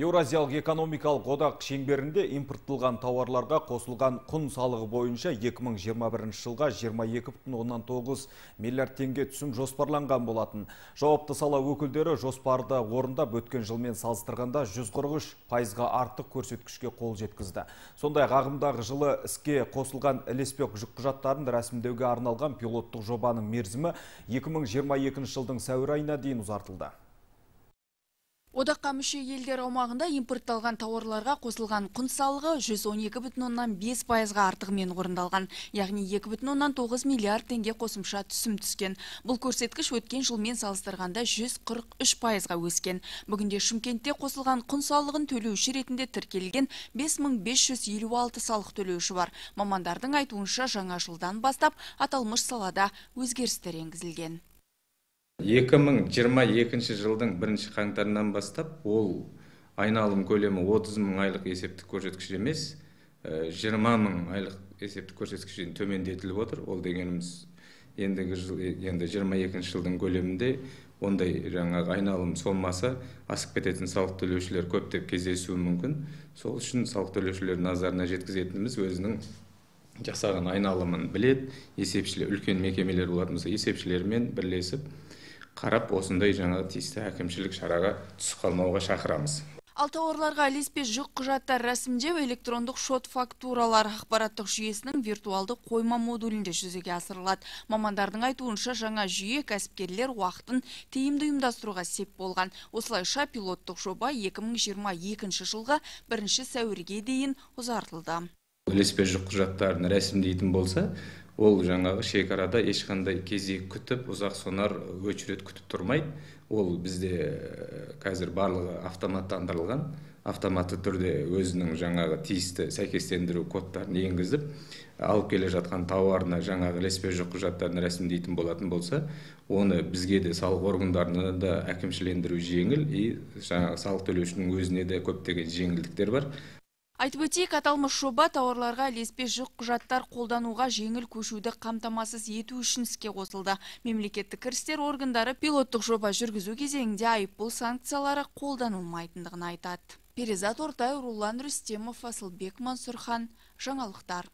Еуразиялық экономикалық одақ шеңберінде импорттылған тауарларға қосылған құн салығы бойынша 2021 жылға 22,9 миллиард теңге түсім жоспарланған болатын. Жауапты сала өкілдері жоспарды орындап өткен жылмен салыстырғанда 143 пайызға артық көрсеткішке қол жеткізді. Сондай ғағымдағы жылы іске қосылған ілеспе құжаттарын рәсімдеуге арналған пилоттық жобаның мерзімі 2022 жылдың сәуір айына дейін ұзартылды. Одаққа мүше елдер аумағында импортталған тауарларға қосылған құн салығы 5 пайызға артығымен орындалған, яғни 9 миллиард теңге қосымша түсім түскен. Бұл көрсеткіш өткен жылмен салыстырғанда 143 пайызға өскен. Бүгінде Шымкентте қосылған құн салығын төлеуші ретінде тіркелген 5556 салық төлеуші бар. Мамандардың айтуынша жаңа жылдан бастап аталмыш салада өзгерістер енгізілген. 2022 жылдың бірінші қаңтарынан бастап ол айналым көлемі 30 мың айлық есептік көрсеткіш емес 20 э, мың айлық есептік көрсеткіш төмендетіліп отыр ол дегеніміз ендігі жыл енді 22 жылдың көлемінде ондай жаңағы айналым сомасы асып кететін салық төлеушілер көптеп кездесуі мүмкін сол үшін салық төлеушілердің назарына жеткізетініміз өзінің жасаған айналымын білет есепшілер үлкен мекемелер болатын болса есепшілермен бірлесіп қарап осындай жаңағы тиісті әкімшілік шараға түсіп қалмауға шақырамыз ал тауарларға ілеспе жүк құжаттар рәсімдеу электрондық шот фактуралар ақпараттық жүйесінің виртуалды қойма модулінде жүзеге асырылады мамандардың айтуынша жаңа жүйе кәсіпкерлер уақытын тиімді ұйымдастыруға сеп болған осылайша пилоттық жоба 2022 жылғы бірінші сәуірге дейін ұзартылды ілеспе жүк құжаттарын рәсімдейтін болса ол жаңағы шекарада ешқандай кезек күтіп ұзақ сонар очередь күтіп тұрмайды ол бізде э, қазір барлығы автоматтандырылған автоматты түрде өзінің жаңағы тиісті сәйкестендіру кодтарын енгізіп алып келе жатқан тауарына жаңағы ілеспе жоқ құжаттарын рәсімдейтін болатын болса оны бізге де салық органдарына да әкімшілендіру жеңіл и жаңағы салық төлеушінің өзіне де көптеген жеңілдіктер бар айтып өтейік аталмыш жоба тауарларға ілеспе жүк құжаттар қолдануға жеңіл көшуді қамтамасыз ету үшін іске қосылды мемлекеттік кірістер органдары пилоттық жоба жүргізу кезеңінде бұл санкциялары қолданылмайтындығын айтады перизат ортай рулан рүстемов асылбек мансұрхан жаңалықтар